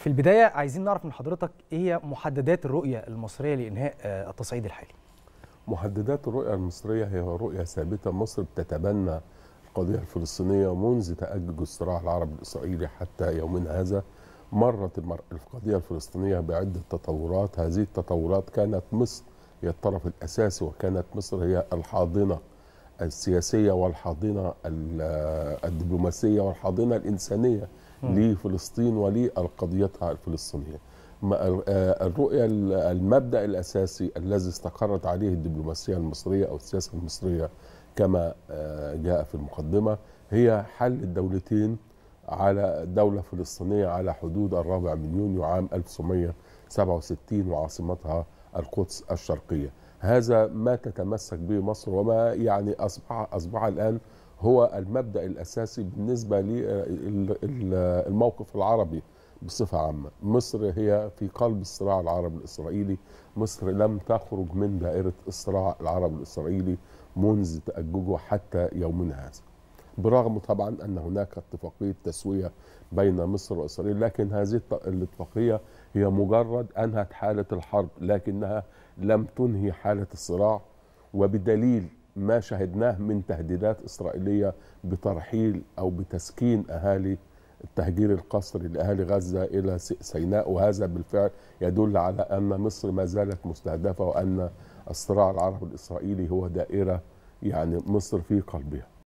في البدايه عايزين نعرف من حضرتك ايه هي محددات الرؤيه المصريه لانهاء آه، التصعيد الحالي محددات الرؤيه المصريه هي رؤيه ثابته مصر بتتبنى القضيه الفلسطينيه منذ تاجج الصراع العربي الاسرائيلي حتى يومنا هذا مرت القضيه الفلسطينيه بعده تطورات هذه التطورات كانت مصر هي الطرف الاساسي وكانت مصر هي الحاضنه السياسية والحاضنة الدبلوماسية والحاضنة الإنسانية لفلسطين ولقضيتها الفلسطينية آه، الرؤية المبدأ الأساسي الذي استقرت عليه الدبلوماسية المصرية أو السياسة المصرية كما آه، جاء في المقدمة هي حل الدولتين على دولة فلسطينية على حدود الرابع من يونيو عام 1967 وعاصمتها القدس الشرقية هذا ما تتمسك به مصر وما يعني أصبح أصبح الآن هو المبدأ الأساسي بالنسبة للموقف آه، العربي بصفة عامة مصر هي في قلب الصراع العربي الإسرائيلي مصر لم تخرج من دائرة الصراع العربي الإسرائيلي منذ تأججه حتى يومنا هذا برغم طبعا ان هناك اتفاقيه تسويه بين مصر واسرائيل لكن هذه الاتفاقيه هي مجرد انهت حاله الحرب لكنها لم تنهي حاله الصراع وبدليل ما شهدناه من تهديدات اسرائيليه بترحيل او بتسكين اهالي التهجير القسري لاهالي غزه الى سيناء وهذا بالفعل يدل على ان مصر ما زالت مستهدفه وان الصراع العربي الاسرائيلي هو دائره يعني مصر في قلبها